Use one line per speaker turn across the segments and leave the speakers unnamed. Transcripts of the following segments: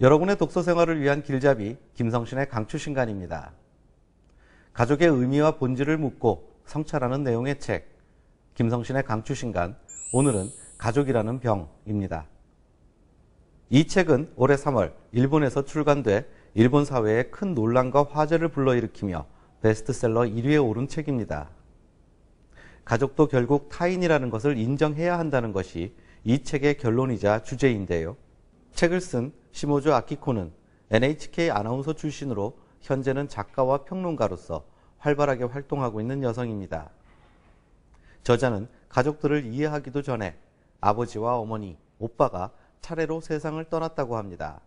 여러분의 독서 생활을 위한 길잡이 김성신의 강추 신간입니다. 가족의 의미와 본질을 묻고 성찰하는 내용의 책 김성신의 강추 신간 오늘은 가족이라는 병입니다. 이 책은 올해 3월 일본에서 출간돼 일본 사회에 큰 논란과 화제를 불러일으키며 베스트셀러 1위에 오른 책입니다. 가족도 결국 타인이라는 것을 인정해야 한다는 것이 이 책의 결론이자 주제인데요. 책을 쓴 시모조 아키코는 NHK 아나운서 출신으로 현재는 작가와 평론가로서 활발하게 활동하고 있는 여성입니다. 저자는 가족들을 이해하기도 전에 아버지와 어머니, 오빠가 차례로 세상을 떠났다고 합니다.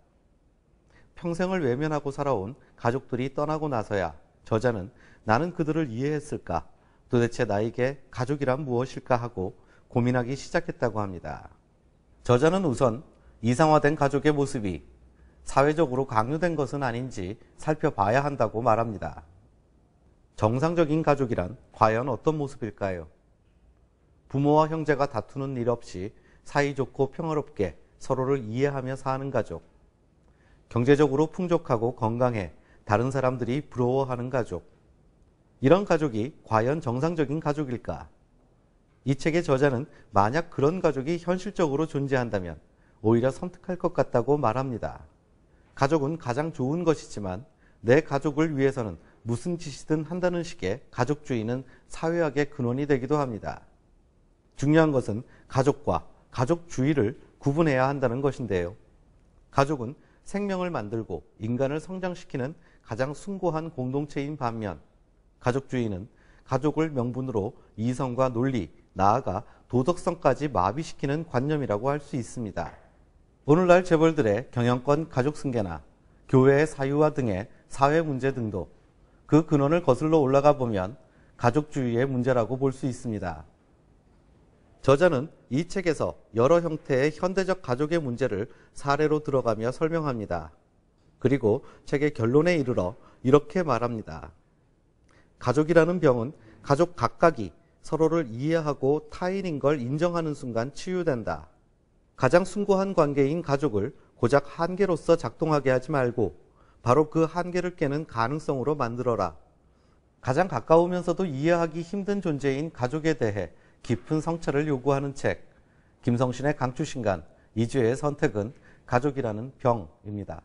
평생을 외면하고 살아온 가족들이 떠나고 나서야 저자는 나는 그들을 이해했을까? 도대체 나에게 가족이란 무엇일까 하고 고민하기 시작했다고 합니다. 저자는 우선 이상화된 가족의 모습이 사회적으로 강요된 것은 아닌지 살펴봐야 한다고 말합니다. 정상적인 가족이란 과연 어떤 모습일까요? 부모와 형제가 다투는 일 없이 사이좋고 평화롭게 서로를 이해하며 사는 가족. 경제적으로 풍족하고 건강해 다른 사람들이 부러워하는 가족. 이런 가족이 과연 정상적인 가족일까? 이 책의 저자는 만약 그런 가족이 현실적으로 존재한다면 오히려 선택할것 같다고 말합니다. 가족은 가장 좋은 것이지만 내 가족을 위해서는 무슨 짓이든 한다는 식의 가족주의는 사회학의 근원이 되기도 합니다. 중요한 것은 가족과 가족주의를 구분해야 한다는 것인데요. 가족은 생명을 만들고 인간을 성장시키는 가장 숭고한 공동체인 반면 가족주의는 가족을 명분으로 이성과 논리, 나아가 도덕성까지 마비시키는 관념이라고 할 수 있습니다. 오늘날 재벌들의 경영권 가족 승계나 교회의 사유화 등의 사회 문제 등도 그 근원을 거슬러 올라가 보면 가족주의의 문제라고 볼 수 있습니다. 저자는 이 책에서 여러 형태의 현대적 가족의 문제를 사례로 들어가며 설명합니다. 그리고 책의 결론에 이르러 이렇게 말합니다. 가족이라는 병은 가족 각각이 서로를 이해하고 타인인 걸 인정하는 순간 치유된다. 가장 숭고한 관계인 가족을 고작 한계로서 작동하게 하지 말고 바로 그 한계를 깨는 가능성으로 만들어라. 가장 가까우면서도 이해하기 힘든 존재인 가족에 대해 깊은 성찰을 요구하는 책 김성신의 강추신간 이주의 선택은 가족이라는 병입니다.